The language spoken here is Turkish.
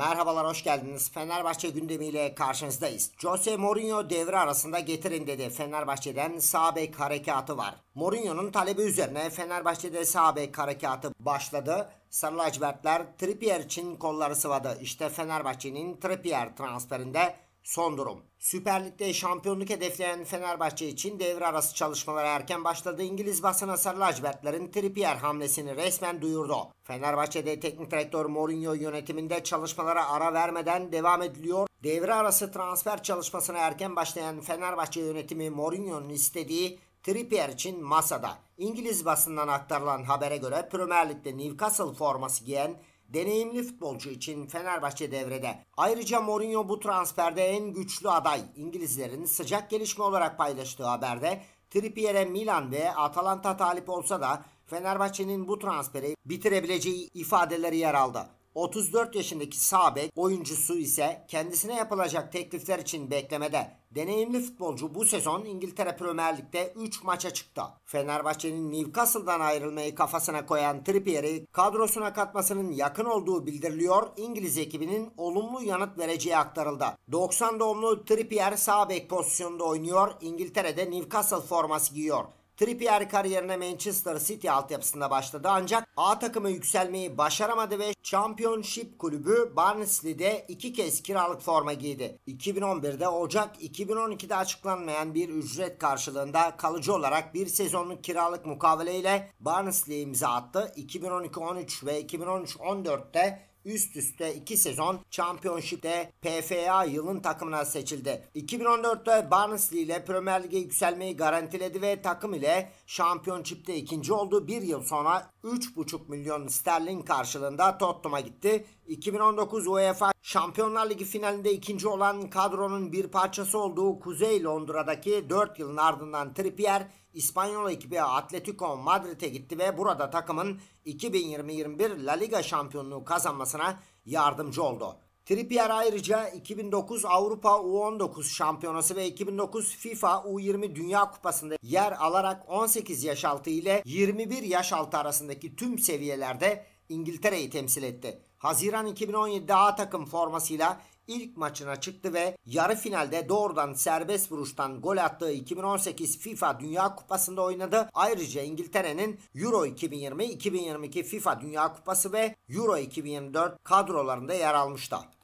Merhabalar hoş geldiniz. Fenerbahçe gündemiyle karşınızdayız. Jose Mourinho devre arasında getirin dedi. Fenerbahçe'den sağ bek harekatı var. Mourinho'nun talebi üzerine Fenerbahçe'de sağ bek harekatı başladı. Sarı lacivertler Trippier için kolları sıvadı. İşte Fenerbahçe'nin Trippier transferinde Son durum. Süper Lig'de şampiyonluk hedefleyen Fenerbahçe için devre arası çalışmalar erken başladı. İngiliz basın asarlı lacivertlerin Trippier hamlesini resmen duyurdu. Fenerbahçe'de teknik direktör Mourinho yönetiminde çalışmalara ara vermeden devam ediliyor. Devre arası transfer çalışmasına erken başlayan Fenerbahçe yönetimi Mourinho'nun istediği Trippier için masada. İngiliz basından aktarılan habere göre Premier Lig'de Newcastle forması giyen Deneyimli futbolcu için Fenerbahçe devrede. Ayrıca Mourinho bu transferde en güçlü aday. İngilizlerin sıcak gelişme olarak paylaştığı haberde Trippier'e Milan ve Atalanta talip olsa da Fenerbahçe'nin bu transferi bitirebileceği ifadeleri yer aldı. 34 yaşındaki Sabek oyuncusu ise kendisine yapılacak teklifler için beklemede. Deneyimli futbolcu bu sezon İngiltere Premier Lig'de 3 maça çıktı. Fenerbahçe'nin Newcastle'dan ayrılmayı kafasına koyan Trippier'i kadrosuna katmasının yakın olduğu bildiriliyor. İngiliz ekibinin olumlu yanıt vereceği aktarıldı. 90 doğumlu Trippier sağ bek pozisyonunda oynuyor. İngiltere'de Newcastle forması giyiyor. Trippier kariyerine Manchester City altyapısında başladı ancak A takımı yükselmeyi başaramadı ve Championship kulübü Barnsley'de iki kez kiralık forma giydi. 2011'de Ocak 2012'de açıklanmayan bir ücret karşılığında kalıcı olarak bir sezonluk kiralık mukaveleyle Barnsley imza attı. 2012-13 ve 2013-14'te üst üste 2 sezon Championship'te PFA yılın takımına seçildi. 2014'te Barnsley ile Premier Lig'e yükselmeyi garantiledi ve takım ile Championship'te ikinci oldu. Bir yıl sonra 3,5 milyon sterlin karşılığında Tottenham'a gitti. 2019 UEFA Şampiyonlar Ligi finalinde ikinci olan kadronun bir parçası olduğu Kuzey Londra'daki 4 yılın ardından Trippier İspanyol ekibi Atletico Madrid'e gitti ve burada takımın 2020-21 La Liga şampiyonluğu kazanmasına yardımcı oldu. Trippier ayrıca 2009 Avrupa U19 şampiyonası ve 2009 FIFA U20 Dünya Kupası'nda yer alarak 18 yaş altı ile 21 yaş altı arasındaki tüm seviyelerde İngiltere'yi temsil etti. Haziran 2017'de A takım formasıyla ilk maçına çıktı ve yarı finalde doğrudan serbest vuruştan gol attığı 2018 FIFA Dünya Kupası'nda oynadı. Ayrıca İngiltere'nin Euro 2020, 2022 FIFA Dünya Kupası ve Euro 2024 kadrolarında yer almıştı.